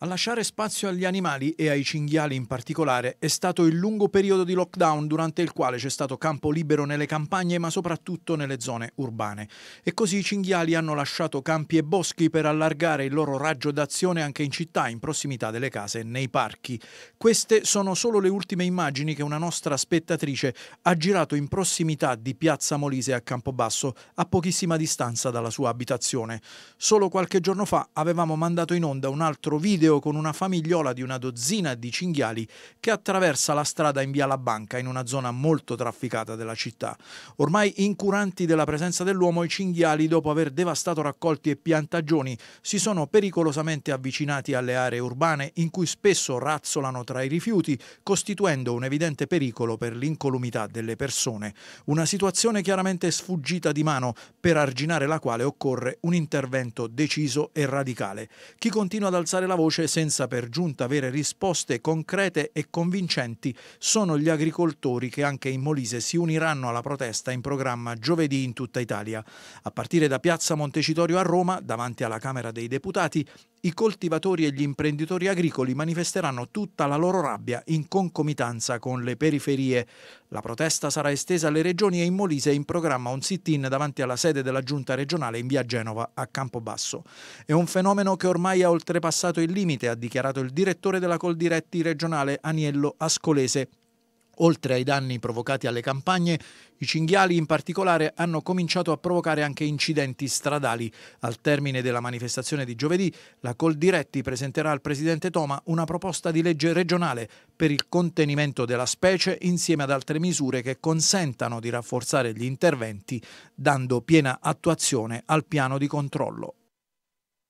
A lasciare spazio agli animali e ai cinghiali in particolare è stato il lungo periodo di lockdown durante il quale c'è stato campo libero nelle campagne ma soprattutto nelle zone urbane. E così i cinghiali hanno lasciato campi e boschi per allargare il loro raggio d'azione anche in città, in prossimità delle case e nei parchi. Queste sono solo le ultime immagini che una nostra spettatrice ha girato in prossimità di Piazza Molise a Campobasso, a pochissima distanza dalla sua abitazione. Solo qualche giorno fa avevamo mandato in onda un altro video video con una famigliola di una dozzina di cinghiali che attraversa la strada in via La Banca in una zona molto trafficata della città. Ormai incuranti della presenza dell'uomo, i cinghiali, dopo aver devastato raccolti e piantagioni, si sono pericolosamente avvicinati alle aree urbane in cui spesso razzolano tra i rifiuti, costituendo un evidente pericolo per l'incolumità delle persone. Una situazione chiaramente sfuggita di mano, per arginare la quale occorre un intervento deciso e radicale. Chi continua ad alzare la voce voce senza per giunta avere risposte concrete e convincenti sono gli agricoltori che anche in Molise si uniranno alla protesta in programma giovedì in tutta Italia. A partire da Piazza Montecitorio a Roma, davanti alla Camera dei Deputati, i coltivatori e gli imprenditori agricoli manifesteranno tutta la loro rabbia in concomitanza con le periferie. La protesta sarà estesa alle regioni e in Molise è in programma un sit-in davanti alla sede della giunta regionale in via Genova a Campobasso. È un fenomeno che ormai ha oltrepassato il limite limite, ha dichiarato il direttore della Coldiretti regionale Aniello Ascolese. Oltre ai danni provocati alle campagne, i cinghiali in particolare hanno cominciato a provocare anche incidenti stradali. Al termine della manifestazione di giovedì, la Coldiretti presenterà al presidente Toma una proposta di legge regionale per il contenimento della specie insieme ad altre misure che consentano di rafforzare gli interventi dando piena attuazione al piano di controllo.